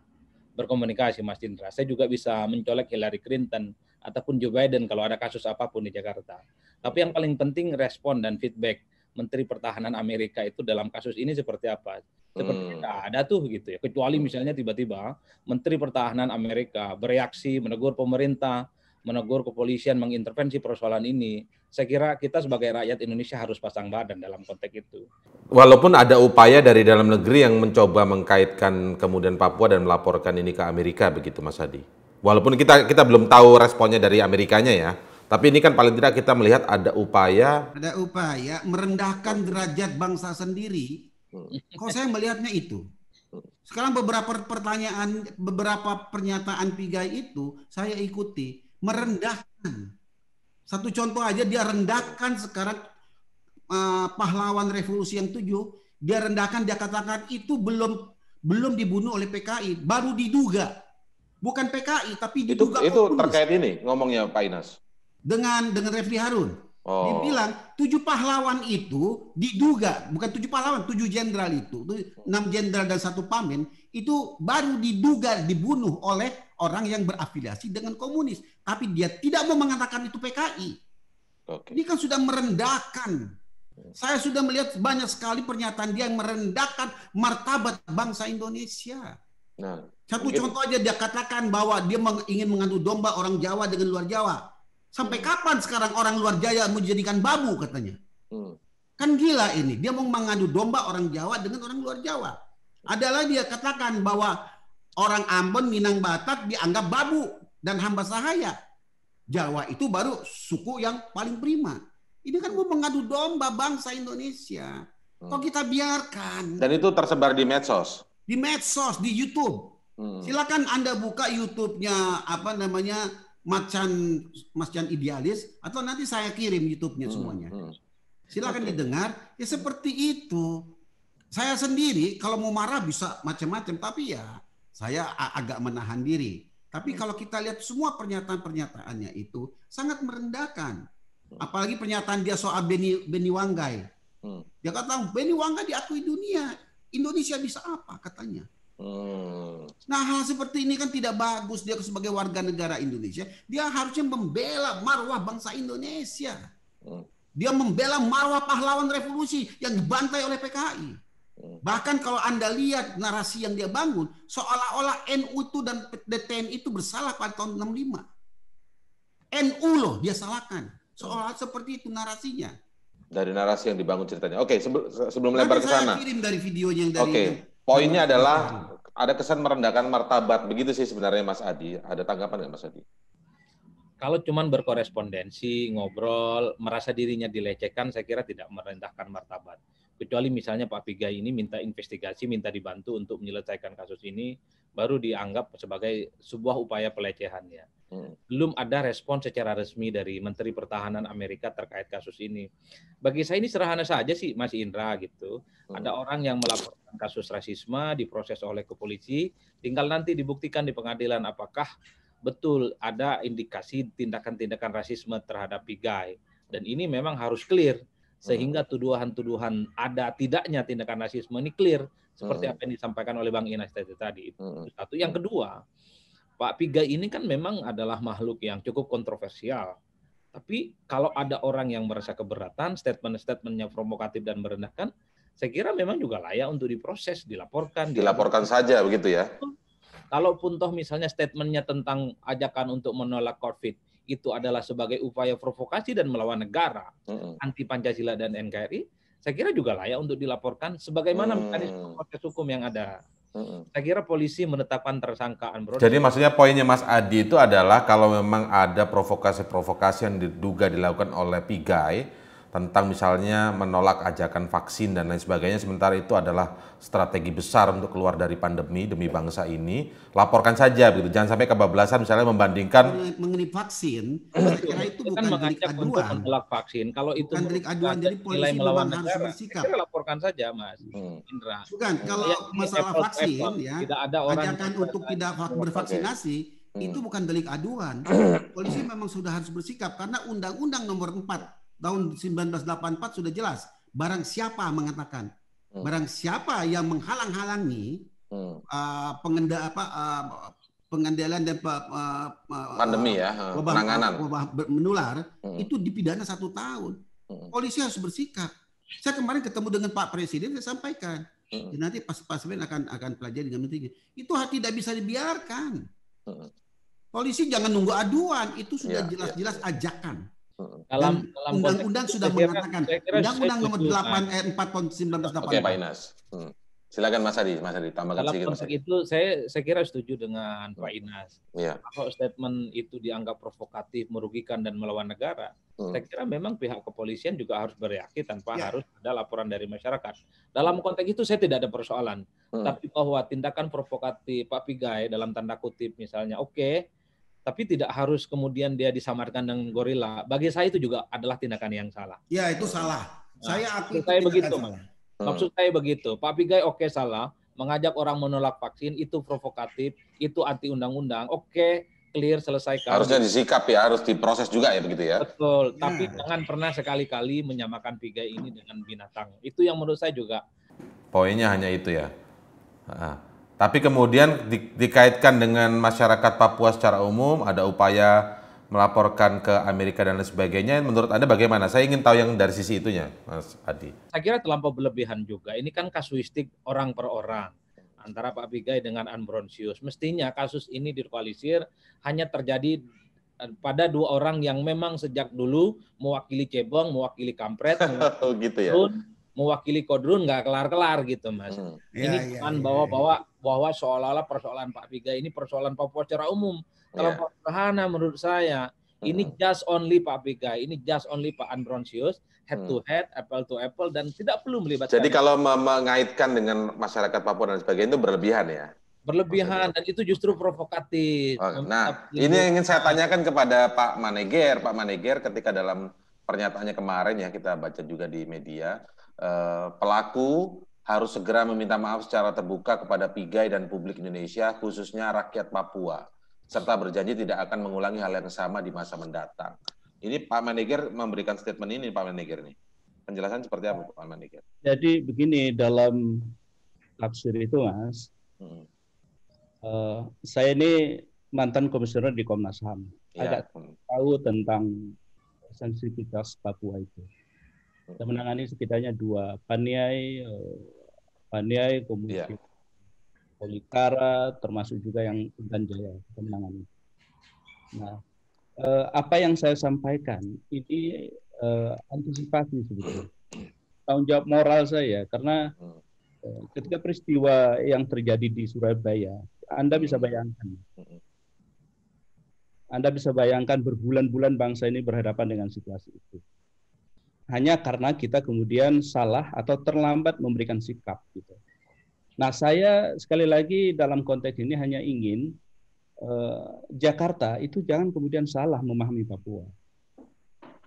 berkomunikasi Mas Indra. Saya juga bisa mencolek Hillary Clinton ataupun Joe Biden kalau ada kasus apapun di Jakarta. Tapi yang paling penting respon dan feedback Menteri Pertahanan Amerika itu dalam kasus ini seperti apa. Seperti tidak hmm. ada tuh gitu ya. Kecuali hmm. misalnya tiba-tiba Menteri Pertahanan Amerika bereaksi, menegur pemerintah, menegur kepolisian, mengintervensi persoalan ini. Saya kira kita sebagai rakyat Indonesia harus pasang badan dalam konteks itu. Walaupun ada upaya dari dalam negeri yang mencoba mengkaitkan kemudian Papua dan melaporkan ini ke Amerika begitu Mas Hadi. Walaupun kita kita belum tahu responnya dari Amerikanya ya. Tapi ini kan paling tidak kita melihat ada upaya ada upaya merendahkan derajat bangsa sendiri. Kok saya melihatnya itu. Sekarang beberapa pertanyaan, beberapa pernyataan Pigai itu saya ikuti merendahkan. Satu contoh aja dia rendahkan sekarang uh, pahlawan revolusi yang tujuh, dia rendahkan dia katakan itu belum belum dibunuh oleh PKI, baru diduga. Bukan PKI tapi diduga itu, itu terkait ini ngomongnya Pak Inas dengan dengan Refli Harun. Oh. Dia bilang tujuh pahlawan itu diduga bukan tujuh pahlawan, tujuh jenderal itu, enam jenderal dan satu pamen itu baru diduga dibunuh oleh orang yang berafiliasi dengan komunis. Tapi dia tidak mau mengatakan itu PKI. Okay. Ini kan sudah merendahkan. Hmm. Saya sudah melihat banyak sekali pernyataan dia yang merendahkan martabat bangsa Indonesia. Nah, Satu mungkin... contoh aja dia katakan bahwa dia ingin mengadu domba orang Jawa dengan luar Jawa Sampai kapan sekarang orang luar Jaya mau dijadikan babu katanya? Hmm. Kan gila ini. Dia mau mengadu domba orang Jawa dengan orang luar Jawa. Adalah dia katakan bahwa orang Ambon, Minang, Batak dianggap babu dan hamba sahaya. Jawa itu baru suku yang paling prima. Ini kan mau mengadu domba bangsa Indonesia. Hmm. kita biarkan? Dan itu tersebar di medsos. Di medsos, di YouTube. Hmm. Silakan Anda buka YouTube-nya apa namanya macan macan idealis atau nanti saya kirim YouTube-nya hmm, semuanya. Hmm. Silakan okay. didengar. Ya seperti itu. Saya sendiri kalau mau marah bisa macam-macam, tapi ya saya agak menahan diri. Tapi hmm. kalau kita lihat semua pernyataan-pernyataannya itu sangat merendahkan. Apalagi pernyataan dia soal Beni Beni Wanggai. Dia kata Beni Wanggai diakui dunia. Indonesia bisa apa katanya? Hmm. Nah hal seperti ini kan tidak bagus dia sebagai warga negara Indonesia. Dia harusnya membela marwah bangsa Indonesia. Hmm. Dia membela marwah pahlawan revolusi yang dibantai oleh PKI. Hmm. Bahkan kalau Anda lihat narasi yang dia bangun, seolah-olah NU itu dan DTN itu bersalah pada tahun 65. NU loh dia salahkan. Seolah seperti itu narasinya. Dari narasi yang dibangun ceritanya. Oke, sebelum sebelum lebar ke sana. kirim dari videonya yang dari okay. Yang Poinnya adalah ada kesan merendahkan martabat begitu sih sebenarnya Mas Adi. Ada tanggapan nggak Mas Adi? Kalau cuman berkorespondensi, ngobrol, merasa dirinya dilecehkan, saya kira tidak merendahkan martabat. Kecuali misalnya Pak Piga ini minta investigasi, minta dibantu untuk menyelesaikan kasus ini, baru dianggap sebagai sebuah upaya pelecehan, ya. Hmm. belum ada respon secara resmi dari Menteri Pertahanan Amerika terkait kasus ini. Bagi saya ini sederhana saja sih Mas Indra gitu. Hmm. Ada orang yang melaporkan kasus rasisme diproses oleh kepolisi, tinggal nanti dibuktikan di pengadilan apakah betul ada indikasi tindakan-tindakan rasisme terhadap pigai. Dan ini memang harus clear sehingga hmm. tuduhan-tuduhan ada tidaknya tindakan rasisme ini clear seperti apa yang disampaikan oleh Bang Inas tadi. Itu satu. Yang kedua, Pak Piga ini kan memang adalah makhluk yang cukup kontroversial. Tapi kalau ada orang yang merasa keberatan, statement-statementnya provokatif dan merendahkan, saya kira memang juga layak untuk diproses, dilaporkan. Dilaporkan, dilaporkan. saja begitu ya. Kalaupun toh misalnya statementnya tentang ajakan untuk menolak COVID itu adalah sebagai upaya provokasi dan melawan negara, hmm anti Pancasila dan NKRI, saya kira juga layak untuk dilaporkan sebagaimana mm-hmm. mekanisme proses hukum yang ada. Saya kira polisi menetapkan tersangkaan bro. Jadi maksudnya poinnya Mas Adi itu adalah kalau memang ada provokasi-provokasi yang diduga dilakukan oleh Pigai, tentang misalnya menolak ajakan vaksin dan lain sebagainya sementara itu adalah strategi besar untuk keluar dari pandemi demi bangsa ini laporkan saja begitu jangan sampai kebablasan misalnya membandingkan mengenai vaksin kan kira itu bukan kan delik aduan menolak vaksin kalau itu bukan delik aduan jadi polisi melawan harus bersikap laporkan saja Mas hmm. Indra bukan kalau ya, masalah vaksin ya tidak ada orang ajakan untuk tidak bervaksinasi hmm. itu bukan delik aduan polisi memang sudah harus bersikap karena undang-undang nomor 4 tahun 1984 sudah jelas barang siapa mengatakan hmm. barang siapa yang menghalang-halangi hmm. uh, pengenda apa uh, pengendalian dan uh, uh pandemi ya uh, eh, wabah, penanganan wabah menular hmm. itu dipidana satu tahun hmm. polisi harus bersikap saya kemarin ketemu dengan Pak Presiden saya sampaikan hmm. Ya, nanti pas pas akan akan pelajari dengan menteri. itu tidak bisa dibiarkan hmm. polisi jangan nunggu aduan itu sudah ya, ya, jelas-jelas ya, ya, ya. ajakan dalam dalam undang-undang sudah kira, mengatakan Undang-Undang nomor 8 ayat 4 tahun 1985. Oke, Pak Inas. Hmm. Silakan Mas Adi, Mas Adi tambahkan dalam sedikit itu saya saya kira setuju dengan Pak hmm. Inas. Ya. Kalau statement itu dianggap provokatif, merugikan dan melawan negara, hmm. saya kira memang pihak kepolisian juga harus bereaksi tanpa ya. harus ada laporan dari masyarakat. Dalam konteks itu saya tidak ada persoalan, hmm. tapi bahwa tindakan provokatif Pak Pigai dalam tanda kutip misalnya, oke, okay, tapi tidak harus kemudian dia disamarkan dengan gorila. Bagi saya itu juga adalah tindakan yang salah. Ya itu salah. Nah, saya aku saya begitu, Mas. Maksud hmm. saya begitu. Pak Pigai oke okay, salah, mengajak orang menolak vaksin itu provokatif, itu anti undang-undang. Oke, okay, clear selesaikan. Harusnya disikap ya, harus diproses juga ya begitu ya. Betul, ya. tapi jangan pernah sekali-kali menyamakan Pigai ini dengan binatang. Itu yang menurut saya juga. Poinnya hanya itu ya. Ha -ha. Tapi kemudian di, dikaitkan dengan masyarakat Papua secara umum, ada upaya melaporkan ke Amerika dan lain sebagainya. Menurut Anda bagaimana? Saya ingin tahu yang dari sisi itunya, Mas Adi. Saya kira terlampau berlebihan juga. Ini kan kasuistik orang per orang antara Pak Pigai dengan Ambronsius. Mestinya kasus ini dikualisir hanya terjadi eh, pada dua orang yang memang sejak dulu mewakili Cebong, mewakili Kampret, oh, mewakili, gitu ya. mewakili Kodrun nggak kelar-kelar gitu mas. Hmm. Ini ya, bawa-bawa ya bahwa seolah-olah persoalan Pak Piga ini persoalan Papua secara umum. Kalau yeah. Iya. sederhana menurut saya ini just only Pak Piga, ini just only Pak Andronsius, head to mm. head, apple to apple, dan tidak perlu melibatkan. Jadi kalau mengaitkan dengan masyarakat Papua dan sebagainya itu berlebihan ya? Berlebihan, dan itu justru provokatif. Oh, nah, ini ingin saya tanyakan kepada Pak Maneger. Pak Maneger ketika dalam pernyataannya kemarin ya, kita baca juga di media, eh, pelaku harus segera meminta maaf secara terbuka kepada Pigai dan publik Indonesia, khususnya rakyat Papua, serta berjanji tidak akan mengulangi hal yang sama di masa mendatang. Ini Pak Maneger memberikan statement ini, Pak Maneger nih. Penjelasan seperti apa, Pak Maneger? Jadi begini, dalam tafsir itu, Mas, hmm. uh, saya ini mantan komisioner di Komnas HAM. Ya. Agak hmm. tahu tentang sensitivitas Papua itu. Kita menangani sekitarnya dua, Paniai, Paniai, eh, kemudian yeah. Polikara, termasuk juga yang Intan Jaya kita menangani. Nah, eh, apa yang saya sampaikan ini eh, antisipasi sebetulnya. Tanggung jawab moral saya karena eh, ketika peristiwa yang terjadi di Surabaya, Anda bisa mm-hmm. bayangkan. Mm-hmm. Anda bisa bayangkan berbulan-bulan bangsa ini berhadapan dengan situasi itu hanya karena kita kemudian salah atau terlambat memberikan sikap gitu. Nah, saya sekali lagi dalam konteks ini hanya ingin eh, Jakarta itu jangan kemudian salah memahami Papua.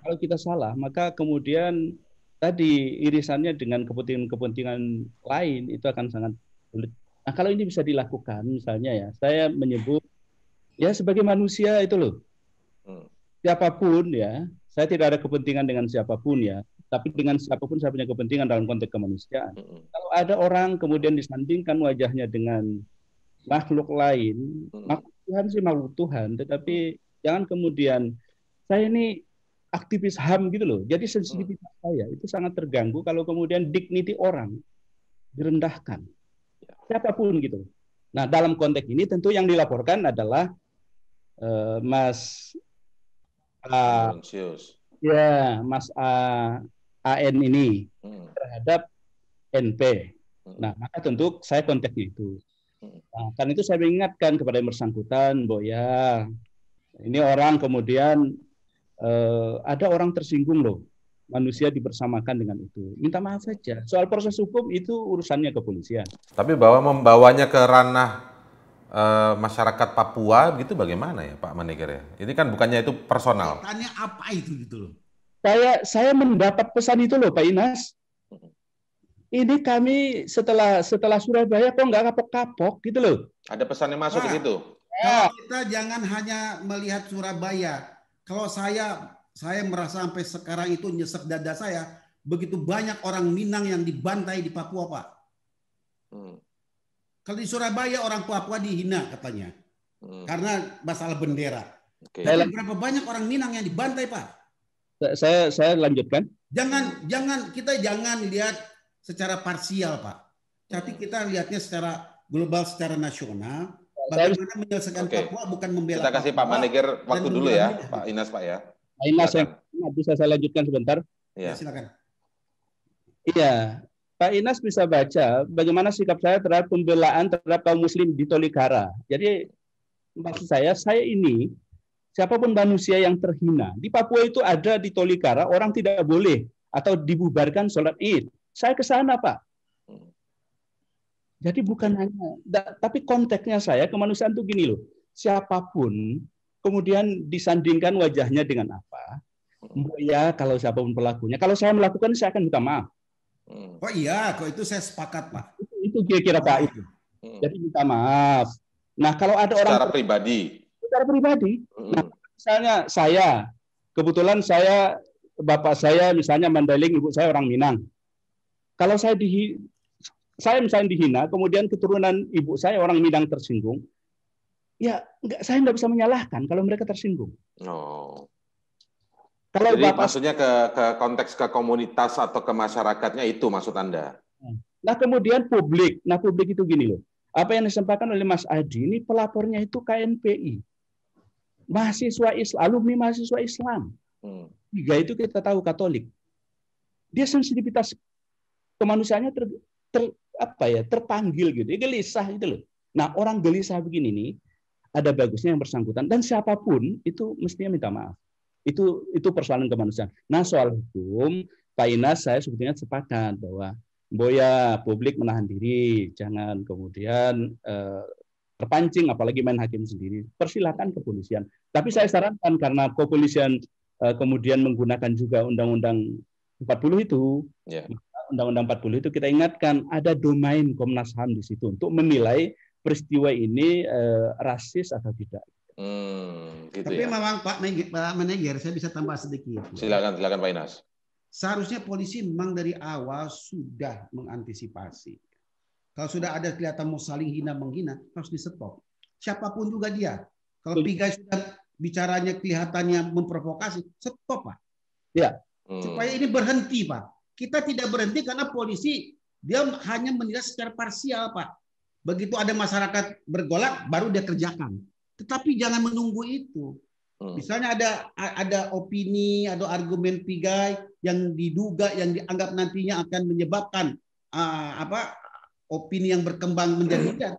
Kalau kita salah, maka kemudian tadi irisannya dengan kepentingan-kepentingan lain itu akan sangat sulit. Nah, kalau ini bisa dilakukan misalnya ya, saya menyebut ya sebagai manusia itu loh. Hmm. Siapapun ya, saya tidak ada kepentingan dengan siapapun ya, tapi dengan siapapun saya punya kepentingan dalam konteks kemanusiaan. Mm-hmm. Kalau ada orang kemudian disandingkan wajahnya dengan makhluk lain, mm-hmm. makhluk Tuhan sih makhluk Tuhan, tetapi jangan kemudian saya ini aktivis HAM gitu loh. Jadi sensitivitas mm-hmm. saya itu sangat terganggu kalau kemudian dignity orang direndahkan. Ya. Siapapun gitu. Nah, dalam konteks ini tentu yang dilaporkan adalah uh, Mas Ah. ya Mas A, AN ini hmm. terhadap NP. Hmm. Nah, maka tentu saya konteksnya itu. Hmm. Nah, kan itu saya mengingatkan kepada yang bersangkutan bahwa ya ini orang kemudian eh, ada orang tersinggung loh. Manusia dipersamakan dengan itu. Minta maaf saja. Soal proses hukum itu urusannya kepolisian. Tapi bahwa membawanya ke ranah e, masyarakat Papua gitu bagaimana ya Pak Maneger ya? Ini kan bukannya itu personal. Tanya apa itu gitu loh. Saya saya mendapat pesan itu loh Pak Inas. Ini kami setelah setelah Surabaya kok nggak kapok-kapok gitu loh. Ada pesan yang masuk gitu? situ. Nah, kita jangan hanya melihat Surabaya. Kalau saya saya merasa sampai sekarang itu nyesek dada saya begitu banyak orang Minang yang dibantai di Papua, Pak. Hmm. Kalau di Surabaya orang Papua dihina katanya. Hmm. Karena masalah bendera. Okay. Dan berapa banyak orang Minang yang dibantai, Pak? Saya saya lanjutkan. Jangan jangan kita jangan lihat secara parsial, Pak. Tapi kita lihatnya secara global, secara nasional. Bagaimana menyelesaikan okay. Papua bukan membela. Kita kasih Pak Maneger waktu dulu ya, Pak Inas, Pak ya. Pak Inas, ya. bisa saya lanjutkan sebentar? Ya. ya silakan. Iya, Pak Inas bisa baca bagaimana sikap saya terhadap pembelaan terhadap kaum muslim di Tolikara. Jadi maksud saya, saya ini siapapun manusia yang terhina. Di Papua itu ada di Tolikara orang tidak boleh atau dibubarkan sholat id. Saya ke sana, Pak. Jadi bukan hanya, tapi konteksnya saya kemanusiaan itu gini loh. Siapapun kemudian disandingkan wajahnya dengan apa, ya kalau siapapun pelakunya. Kalau saya melakukan, saya akan minta maaf. Hmm. Oh iya, kok itu saya sepakat Pak. Itu kira-kira Pak itu. Hmm. Jadi minta maaf. Nah kalau ada orang secara pribadi, secara pribadi. Hmm. Nah, misalnya saya, kebetulan saya bapak saya misalnya Mandailing, ibu saya orang Minang. Kalau saya di saya misalnya dihina, kemudian keturunan ibu saya orang Minang tersinggung, ya nggak saya nggak bisa menyalahkan kalau mereka tersinggung. Oh. Kalau Jadi Bapak, maksudnya ke, ke konteks ke komunitas atau ke masyarakatnya itu maksud Anda? Hmm. Nah kemudian publik. Nah publik itu gini loh. Apa yang disampaikan oleh Mas Adi ini pelapornya itu KNPI. Mahasiswa Islam, alumni mahasiswa Islam. Tiga hmm. ya, itu kita tahu Katolik. Dia sensitivitas kemanusiaannya ter, ter, apa ya terpanggil gitu. Dia gelisah gitu loh. Nah orang gelisah begini nih ada bagusnya yang bersangkutan dan siapapun itu mestinya minta maaf itu itu persoalan kemanusiaan. Nah, soal hukum, Pak Inas saya sebetulnya sepakat bahwa Boya publik menahan diri, jangan kemudian eh, terpancing apalagi main hakim sendiri. Persilahkan kepolisian. Tapi saya sarankan karena kepolisian eh, kemudian menggunakan juga undang-undang 40 itu. Yeah. Undang-Undang 40 itu kita ingatkan ada domain Komnas HAM di situ untuk menilai peristiwa ini eh, rasis atau tidak. Hmm, gitu Tapi ya. memang Pak Manager, saya bisa tambah sedikit. Silakan, silakan Pak Inas. Seharusnya polisi memang dari awal sudah mengantisipasi. Kalau sudah ada kelihatan mau saling hina menghina, harus di stop. Siapapun juga dia. Kalau tiga sudah bicaranya kelihatannya memprovokasi, stop Pak. Ya. Hmm. Supaya ini berhenti Pak. Kita tidak berhenti karena polisi dia hanya menilai secara parsial Pak. Begitu ada masyarakat bergolak, baru dia kerjakan. Tetapi jangan menunggu itu. Hmm. Misalnya ada ada opini atau argumen pigai yang diduga yang dianggap nantinya akan menyebabkan uh, apa opini yang berkembang menjadi tidak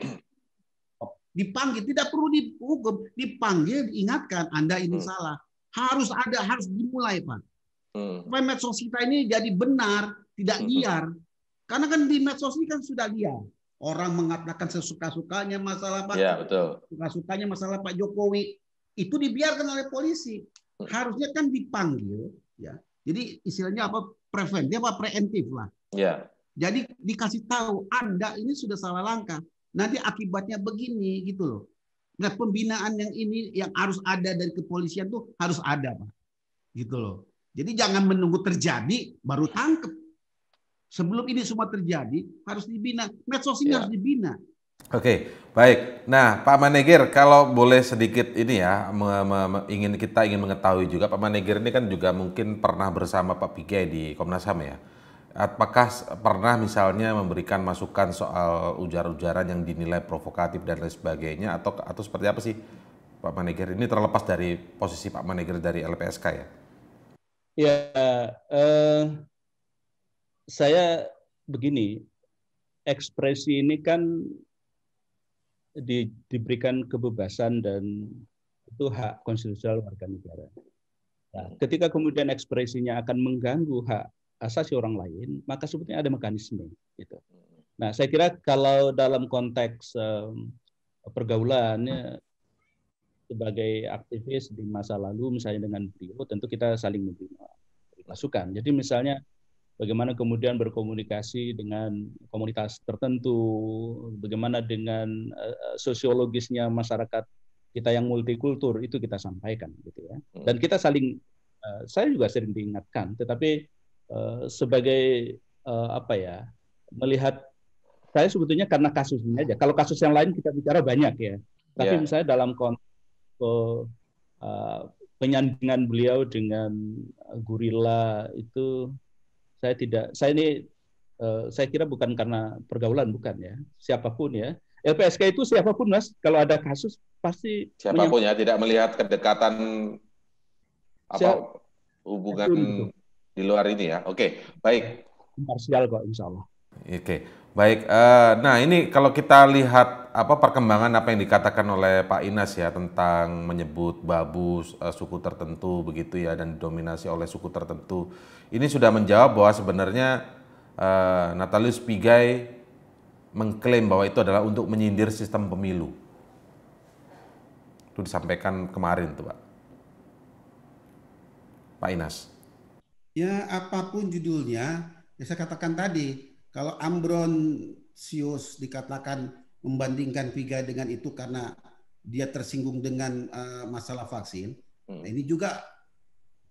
Dipanggil tidak perlu dihukum, dipanggil diingatkan Anda ini hmm. salah. Harus ada harus dimulai, Pak. Hmm. Supaya medsos kita ini jadi benar, tidak hmm. liar. Karena kan di medsos ini kan sudah liar. Orang mengatakan sesuka-sukanya masalah Pak. Ya, sukanya masalah Pak Jokowi itu dibiarkan oleh polisi. Hmm. Harusnya kan dipanggil ya. Jadi istilahnya apa preventif apa preventif lah. Ya. Jadi dikasih tahu Anda ini sudah salah langkah. Nanti akibatnya begini gitu loh. Nah, pembinaan yang ini yang harus ada dari kepolisian tuh harus ada, Pak. Gitu loh. Jadi jangan menunggu terjadi baru tangkep sebelum ini semua terjadi harus dibina. Medsos ini ya. Iya. harus dibina. Oke, baik. Nah, Pak Manager, kalau boleh sedikit ini ya, ingin kita ingin mengetahui juga Pak Manager ini kan juga mungkin pernah bersama Pak Pigai di Komnas HAM ya. Apakah pernah misalnya memberikan masukan soal ujar-ujaran yang dinilai provokatif dan lain sebagainya atau atau seperti apa sih Pak maneger ini terlepas dari posisi Pak maneger dari LPSK ya? Ya, eh, saya begini, ekspresi ini kan di, diberikan kebebasan dan itu hak konstitusional warga negara. Nah, ketika kemudian ekspresinya akan mengganggu hak asasi orang lain, maka sebetulnya ada mekanisme gitu. Nah, saya kira kalau dalam konteks um, pergaulannya sebagai aktivis di masa lalu misalnya dengan beliau tentu kita saling memberi masukan. Jadi misalnya bagaimana kemudian berkomunikasi dengan komunitas tertentu, bagaimana dengan eh, sosiologisnya masyarakat kita yang multikultur itu kita sampaikan gitu ya. Hmm. Dan kita saling eh, saya juga sering diingatkan, tetapi eh, sebagai apa ya melihat saya sebetulnya karena kasus ini aja. Kalau kasus yang lain kita bicara banyak ya. Tapi yeah. misalnya dalam konteks uh, penyandingan beliau dengan gorila itu saya tidak saya ini eh, saya kira bukan karena pergaulan bukan ya siapapun ya LPSK itu siapapun mas kalau ada kasus pasti siapapun ya tidak melihat kedekatan apa hubungan itu, di luar ini ya oke baik parsial kok insya Allah oke baik eh, nah ini kalau kita lihat apa perkembangan apa yang dikatakan oleh Pak Inas ya tentang menyebut babu uh, suku tertentu begitu ya dan didominasi oleh suku tertentu. Ini sudah menjawab bahwa sebenarnya uh, Natalius Pigai mengklaim bahwa itu adalah untuk menyindir sistem pemilu. Itu disampaikan kemarin tuh Pak. Pak Inas. Ya apapun judulnya, ya saya katakan tadi, kalau Ambron Sius dikatakan membandingkan Viga dengan itu karena dia tersinggung dengan uh, masalah vaksin. Hmm. Nah, ini juga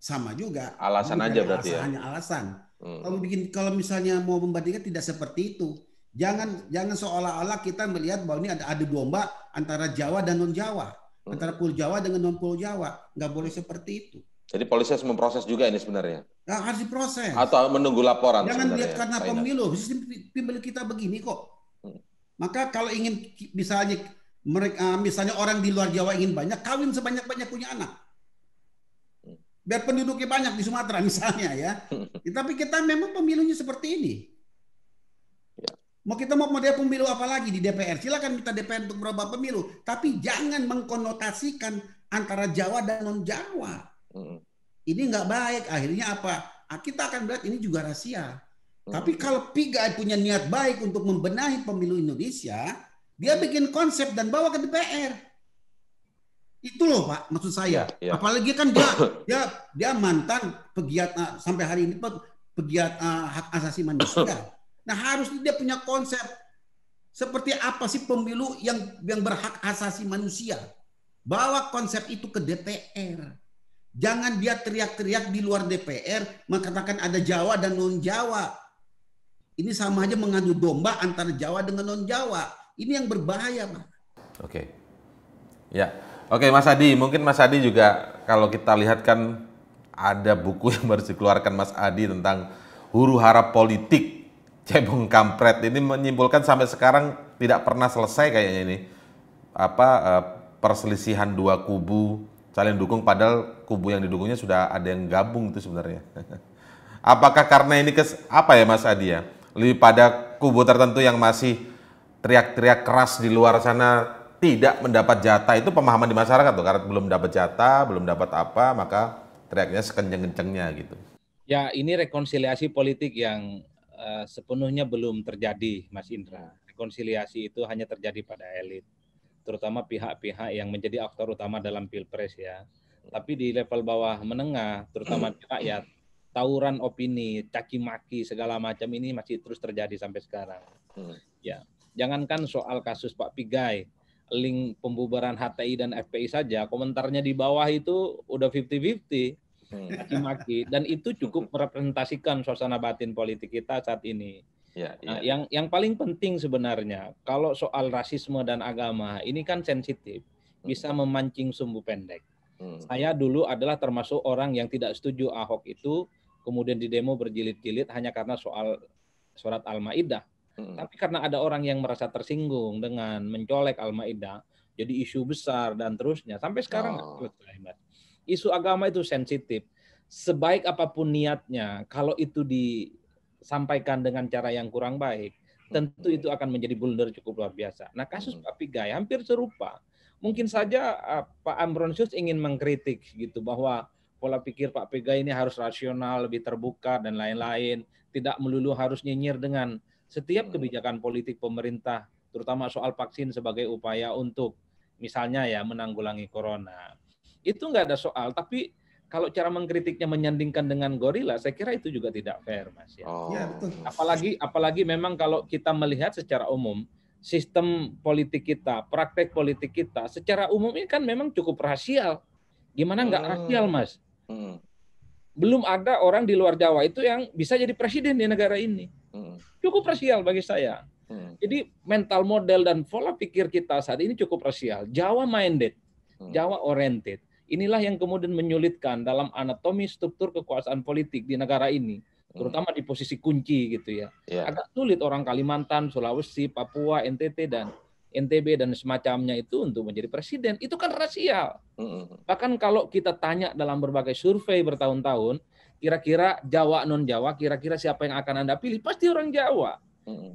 sama juga. Alasan aja berarti ya? alasan, ya. Hanya alasan. Hmm. Kalau bikin kalau misalnya mau membandingkan tidak seperti itu. Jangan jangan seolah-olah kita melihat bahwa ini ada adu domba antara Jawa dan non Jawa, hmm. antara Pulau Jawa dengan non Pulau Jawa. Nggak boleh seperti itu. Jadi polisi harus memproses juga ini sebenarnya. Nah, harus diproses. Atau menunggu laporan. Jangan lihat karena pemilu. Sistem pemilu kita begini kok. Maka kalau ingin misalnya mereka ah, misalnya orang di luar Jawa ingin banyak kawin sebanyak-banyak punya anak. Biar penduduknya banyak di Sumatera misalnya ya. Tapi kita memang pemilunya seperti ini. Ya. Mau kita mau model pemilu apa lagi di DPR? Silakan minta DPR untuk merubah pemilu, tapi jangan mengkonotasikan antara Jawa dan non Jawa. Ini nggak baik. Akhirnya apa? Ah, kita akan melihat ini juga rahasia. Tapi hmm. kalau PIGAI punya niat baik untuk membenahi pemilu Indonesia, dia bikin konsep dan bawa ke DPR. Itu loh Pak, maksud saya. Ya, ya. Apalagi kan dia dia dia mantan pegiat uh, sampai hari ini pegiat uh, hak asasi manusia. Nah, harus dia punya konsep seperti apa sih pemilu yang yang berhak asasi manusia. Bawa konsep itu ke DPR. Jangan dia teriak-teriak di luar DPR mengatakan ada Jawa dan non Jawa ini sama aja mengadu domba antara Jawa dengan non-Jawa. Ini yang berbahaya, Pak. Oke. Ya. Oke, Mas Adi, mungkin Mas Adi juga kalau kita lihat kan ada buku yang baru dikeluarkan Mas Adi tentang huru hara politik cebong kampret ini menyimpulkan sampai sekarang tidak pernah selesai kayaknya ini apa eh, perselisihan dua kubu saling dukung padahal kubu yang didukungnya sudah ada yang gabung itu sebenarnya apakah karena ini kes apa ya Mas Adi ya lebih pada kubu tertentu yang masih teriak-teriak keras di luar sana tidak mendapat jatah itu pemahaman di masyarakat tuh karena belum dapat jatah, belum dapat apa, maka teriaknya sekenceng-kencengnya gitu. Ya, ini rekonsiliasi politik yang uh, sepenuhnya belum terjadi, Mas Indra. Rekonsiliasi itu hanya terjadi pada elit, terutama pihak-pihak yang menjadi aktor utama dalam Pilpres ya. Tapi di level bawah menengah, terutama rakyat, tawuran opini, caki maki segala macam ini masih terus terjadi sampai sekarang. Hmm. Ya, jangankan soal kasus Pak Pigai, link pembubaran HTI dan FPI saja, komentarnya di bawah itu udah 50-50 caki maki dan itu cukup merepresentasikan suasana batin politik kita saat ini. Ya, nah, ya. Nah, yang yang paling penting sebenarnya kalau soal rasisme dan agama ini kan sensitif, hmm. bisa memancing sumbu pendek. Hmm. Saya dulu adalah termasuk orang yang tidak setuju Ahok itu kemudian di demo berjilid-jilid hanya karena soal surat Al-Maidah. Hmm. Tapi karena ada orang yang merasa tersinggung dengan mencolek Al-Maidah, jadi isu besar dan terusnya sampai sekarang oh. Isu agama itu sensitif. Sebaik apapun niatnya, kalau itu disampaikan dengan cara yang kurang baik, tentu hmm. itu akan menjadi blunder cukup luar biasa. Nah, kasus hmm. Pak Pigai hampir serupa. Mungkin saja eh, Pak Amron ingin mengkritik gitu bahwa pola pikir Pak Pega ini harus rasional, lebih terbuka dan lain-lain, tidak melulu harus nyinyir dengan setiap kebijakan politik pemerintah, terutama soal vaksin sebagai upaya untuk misalnya ya menanggulangi corona. Itu nggak ada soal, tapi kalau cara mengkritiknya menyandingkan dengan gorila, saya kira itu juga tidak fair, Mas. Ya, oh. Ya, apalagi, apalagi memang kalau kita melihat secara umum, sistem politik kita, praktek politik kita secara umum ini kan memang cukup rasial. Gimana nggak hmm. rasial, Mas? Hmm. Belum ada orang di luar Jawa itu yang bisa jadi presiden di negara ini. Hmm. Cukup rasial bagi saya. Hmm. Jadi mental model dan pola pikir kita saat ini cukup rasial. Jawa minded, hmm. Jawa oriented. Inilah yang kemudian menyulitkan dalam anatomi struktur kekuasaan politik di negara ini, hmm. terutama di posisi kunci gitu ya. Yeah. Agak sulit orang Kalimantan, Sulawesi, Papua, NTT dan NTB dan semacamnya itu untuk menjadi presiden itu kan rasial. Bahkan kalau kita tanya dalam berbagai survei bertahun-tahun, kira-kira Jawa non Jawa, kira-kira siapa yang akan Anda pilih? Pasti orang Jawa.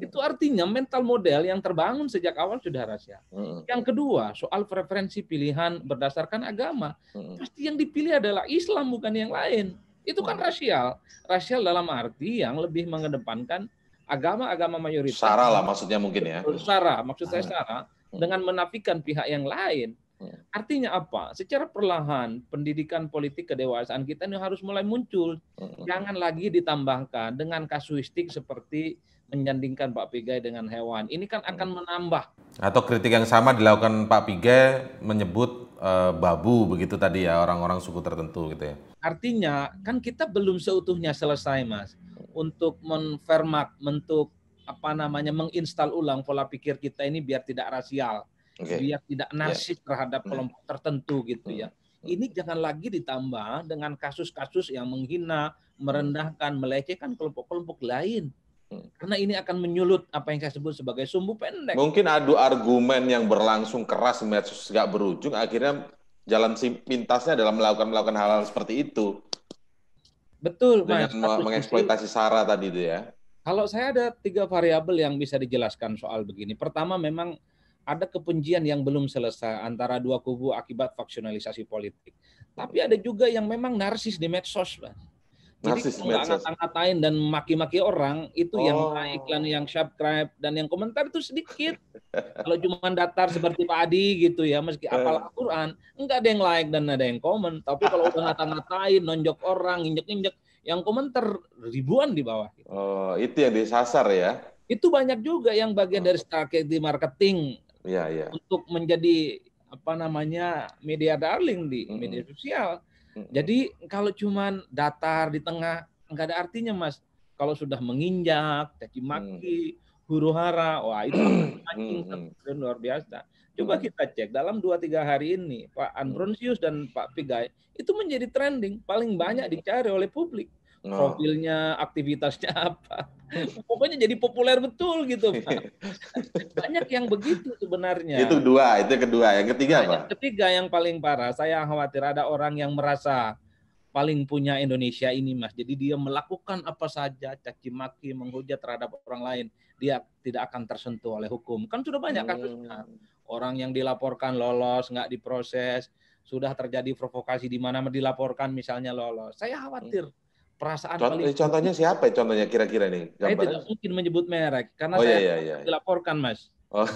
Itu artinya mental model yang terbangun sejak awal sudah rahasia. Yang kedua, soal preferensi pilihan berdasarkan agama. Pasti yang dipilih adalah Islam bukan yang lain. Itu kan rasial. Rasial dalam arti yang lebih mengedepankan agama-agama mayoritas. Sara lah maksudnya mungkin ya. Sara, maksud saya ah. sara hmm. dengan menafikan pihak yang lain. Hmm. Artinya apa? Secara perlahan pendidikan politik kedewasaan kita ini harus mulai muncul. Hmm. Jangan lagi ditambahkan dengan kasuistik seperti menyandingkan Pak Pigai dengan hewan. Ini kan akan menambah. Atau kritik yang sama dilakukan Pak Pigai menyebut uh, babu begitu tadi ya orang-orang suku tertentu gitu ya. Artinya kan kita belum seutuhnya selesai mas untuk menfermak, untuk apa namanya menginstal ulang pola pikir kita ini biar tidak rasial, okay. biar tidak ya. nasib yeah. terhadap hmm. kelompok yeah. tertentu gitu ya. Hmm. Ini jangan lagi ditambah dengan kasus-kasus yang menghina, merendahkan, melecehkan kelompok-kelompok lain. Karena ini akan menyulut apa yang saya sebut sebagai sumbu pendek. Mungkin adu argumen yang berlangsung keras medsos nggak berujung, akhirnya jalan pintasnya adalah melakukan melakukan hal-hal seperti itu. Betul, Dengan Mas. mengeksploitasi sara tadi itu ya. Kalau saya ada tiga variabel yang bisa dijelaskan soal begini. Pertama memang ada kebencian yang belum selesai antara dua kubu akibat faksionalisasi politik. Tapi ada juga yang memang narsis di medsos, Mas. Jadi kalau ngata-ngatain dan maki-maki orang itu oh. yang iklan, yang subscribe dan yang komentar itu sedikit. kalau cuma datar seperti Pak Adi gitu ya, meski eh. apal Al-Qur'an, enggak ada yang like dan ada yang komen, tapi kalau udah ngata-ngatain, nonjok orang, injek-injek, yang komentar ribuan di bawah. Gitu. Oh, itu yang disasar ya. Itu banyak juga yang bagian dari strategi marketing. Ya, ya. Untuk menjadi apa namanya media darling di hmm. media sosial. Jadi kalau cuman datar di tengah nggak ada artinya mas. Kalau sudah menginjak, caci hmm. maki, huru hara, wah itu hmm, anjing hmm. hmm. luar biasa. Coba kita cek dalam 2-3 hari ini Pak Ambrosius dan Pak Pigai itu menjadi trending paling banyak dicari oleh publik. Oh. profilnya, aktivitasnya apa. Pokoknya jadi populer betul gitu, Pak. Banyak yang begitu sebenarnya. Itu dua, itu kedua. Yang ketiga, apa Yang Ketiga yang paling parah, saya khawatir ada orang yang merasa paling punya Indonesia ini, Mas. Jadi dia melakukan apa saja, caci maki, menghujat terhadap orang lain, dia tidak akan tersentuh oleh hukum. Kan sudah banyak hmm. kasusnya. Hmm. Orang yang dilaporkan lolos, nggak diproses, sudah terjadi provokasi di mana dilaporkan misalnya lolos. Saya khawatir hmm perasaan Cont paling contohnya siapa ya, contohnya kira-kira nih saya tidak mungkin menyebut merek karena oh, iya, iya, iya. oh. saya iya, iya, iya. dilaporkan mas oh.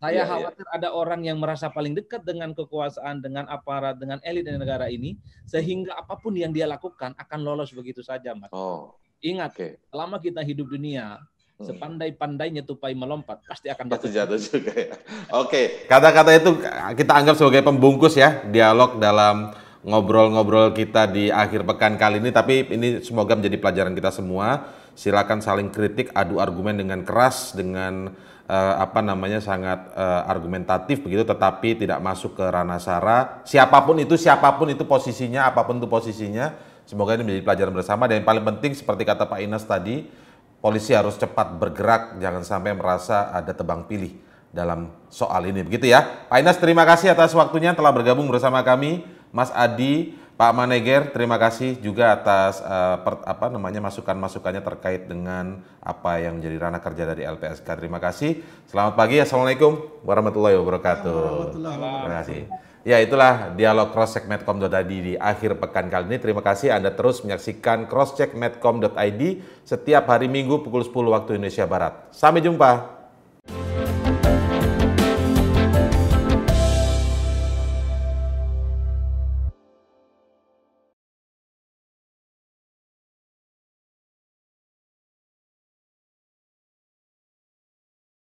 saya iya, khawatir iya. ada orang yang merasa paling dekat dengan kekuasaan dengan aparat dengan elit dan negara ini sehingga apapun yang dia lakukan akan lolos begitu saja mas oh. ingat okay. selama kita hidup dunia hmm. sepandai-pandainya tupai melompat pasti akan jatuh. Pasti jatuh juga ya. Oke, kata-kata itu kita anggap sebagai pembungkus ya dialog dalam ngobrol-ngobrol kita di akhir pekan kali ini. Tapi ini semoga menjadi pelajaran kita semua. Silakan saling kritik, adu argumen dengan keras, dengan uh, apa namanya sangat uh, argumentatif begitu, tetapi tidak masuk ke ranah sara. Siapapun itu, siapapun itu posisinya, apapun itu posisinya. Semoga ini menjadi pelajaran bersama dan yang paling penting seperti kata Pak Inas tadi, polisi harus cepat bergerak, jangan sampai merasa ada tebang pilih dalam soal ini. Begitu ya. Pak Inas terima kasih atas waktunya telah bergabung bersama kami Mas Adi, Pak Maneger, terima kasih juga atas uh, per, apa namanya masukan-masukannya terkait dengan apa yang menjadi ranah kerja dari LPSK. Terima kasih. Selamat pagi. Assalamualaikum warahmatullahi wabarakatuh. Warahmatullahi Terima kasih. Ya itulah dialog crosscheck medcom.id di akhir pekan kali ini. Terima kasih Anda terus menyaksikan crosscheck medcom.id setiap hari Minggu pukul 10 waktu Indonesia Barat. Sampai jumpa.